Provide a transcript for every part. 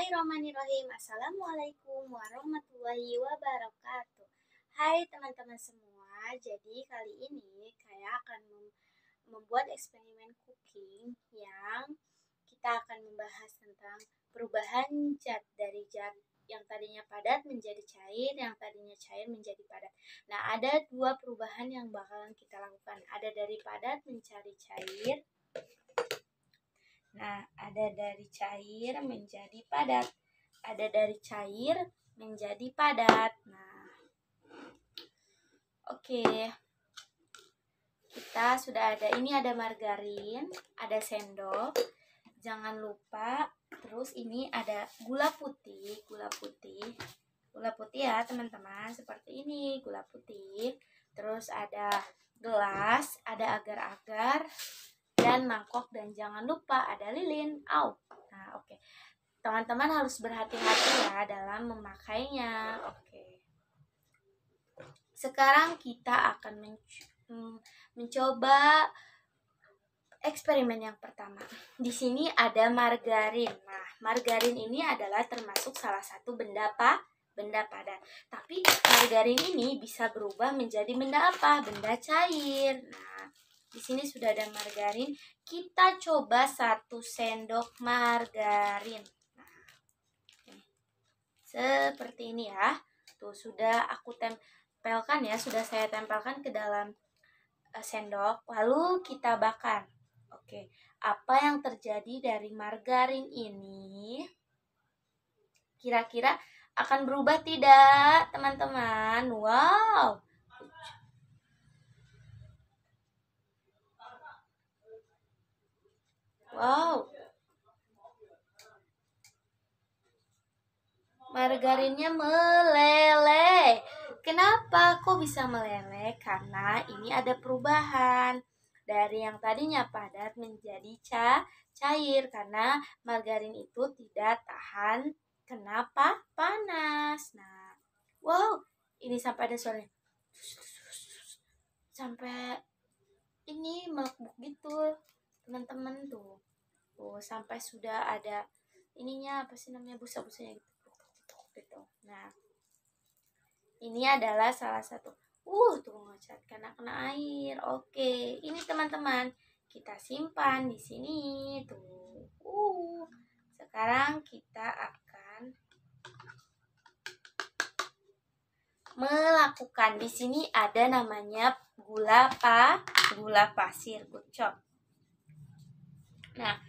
Bismillahirrahmanirrahim. Assalamualaikum warahmatullahi wabarakatuh. Hai teman-teman semua. Jadi kali ini saya akan membuat eksperimen cooking yang kita akan membahas tentang perubahan zat dari zat yang tadinya padat menjadi cair, yang tadinya cair menjadi padat. Nah, ada dua perubahan yang bakalan kita lakukan. Ada dari padat mencari cair Nah, ada dari cair menjadi padat. Ada dari cair menjadi padat. Nah, oke. Kita sudah ada ini ada margarin, ada sendok. Jangan lupa terus ini ada gula putih, gula putih. Gula putih ya, teman-teman, seperti ini, gula putih. Terus ada gelas, ada agar-agar, dan mangkok dan jangan lupa ada lilin. Au. Nah, oke. Okay. Teman-teman harus berhati-hati ya dalam memakainya. Oke. Okay. Sekarang kita akan men hmm, mencoba eksperimen yang pertama. Di sini ada margarin. Nah, margarin ini adalah termasuk salah satu benda apa? Benda padat. Tapi margarin ini bisa berubah menjadi benda apa? Benda cair. Nah, di sini sudah ada margarin. Kita coba satu sendok margarin. Nah, Seperti ini ya. Tuh sudah aku tempelkan ya, sudah saya tempelkan ke dalam eh, sendok. Lalu kita bakar. Oke, apa yang terjadi dari margarin ini? Kira-kira akan berubah tidak, teman-teman? Wow, Wow. Margarinnya meleleh. Kenapa kok bisa meleleh? Karena ini ada perubahan dari yang tadinya padat menjadi ca cair karena margarin itu tidak tahan kenapa panas. Nah, wow, ini sampai ada suaranya. Sampai ini melekbuk gitu teman-teman tuh gitu sampai sudah ada ininya apa sih namanya busa-busanya gitu gitu nah ini adalah salah satu uh tuh ngecat karena kena air oke ini teman-teman kita simpan di sini tuh uh sekarang kita akan melakukan di sini ada namanya gula pa gula pasir kucok nah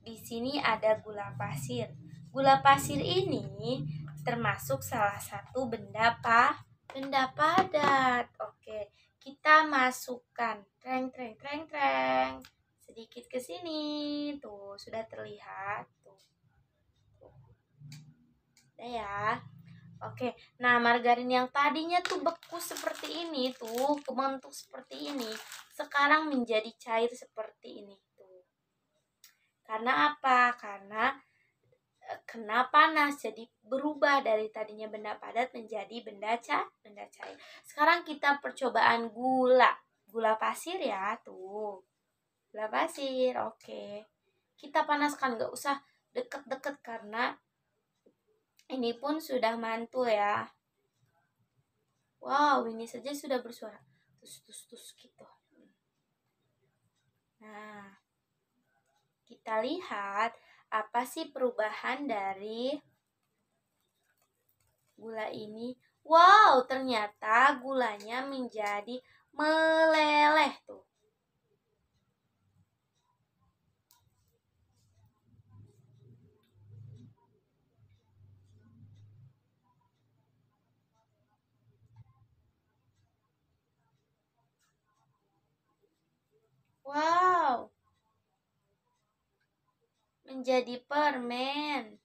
di sini ada gula pasir. Gula pasir ini termasuk salah satu benda pa benda padat. Oke, kita masukkan treng treng treng treng sedikit ke sini. Tuh, sudah terlihat tuh. Udah ya. Oke, nah margarin yang tadinya tuh beku seperti ini tuh, kebentuk seperti ini, sekarang menjadi cair seperti ini. Karena apa? Karena eh, kena panas jadi berubah dari tadinya benda padat menjadi benda cair benda cair. Sekarang kita percobaan gula. Gula pasir ya, tuh. Gula pasir, oke. Okay. Kita panaskan, nggak usah deket-deket karena ini pun sudah mantul ya. Wow, ini saja sudah bersuara. Tus tus tus gitu. Nah, kita lihat apa sih perubahan dari gula ini. Wow, ternyata gulanya menjadi meleleh tuh. Wow, menjadi permen.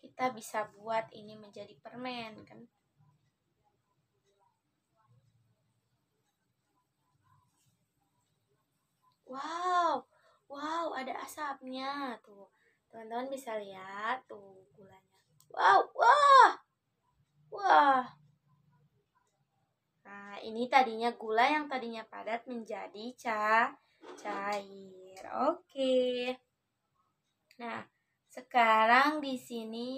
Kita bisa buat ini menjadi permen, kan? Wow, wow, ada asapnya tuh. Teman-teman bisa lihat tuh gulanya. Wow, wah, wah. Nah, ini tadinya gula yang tadinya padat menjadi cair cair. Oke. Nah, sekarang di sini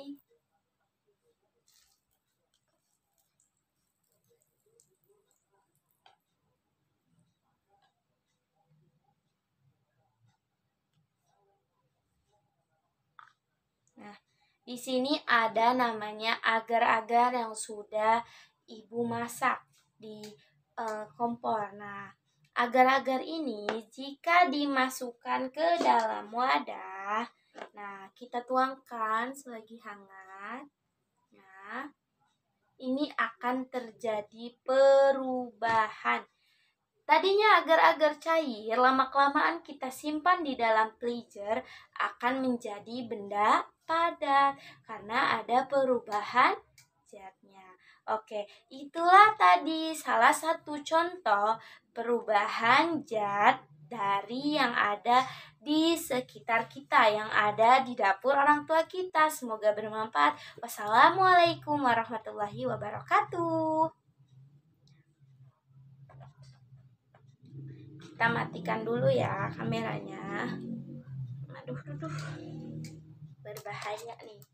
Nah, di sini ada namanya agar-agar yang sudah ibu masak di uh, kompor. Nah, Agar-agar ini jika dimasukkan ke dalam wadah, nah kita tuangkan selagi hangat. Nah, ini akan terjadi perubahan. Tadinya agar-agar cair, lama-kelamaan kita simpan di dalam freezer akan menjadi benda padat karena ada perubahan zatnya. Oke, itulah tadi salah satu contoh perubahan zat dari yang ada di sekitar kita, yang ada di dapur orang tua kita. Semoga bermanfaat. Wassalamualaikum warahmatullahi wabarakatuh. Kita matikan dulu ya kameranya. Aduh, aduh, berbahaya nih.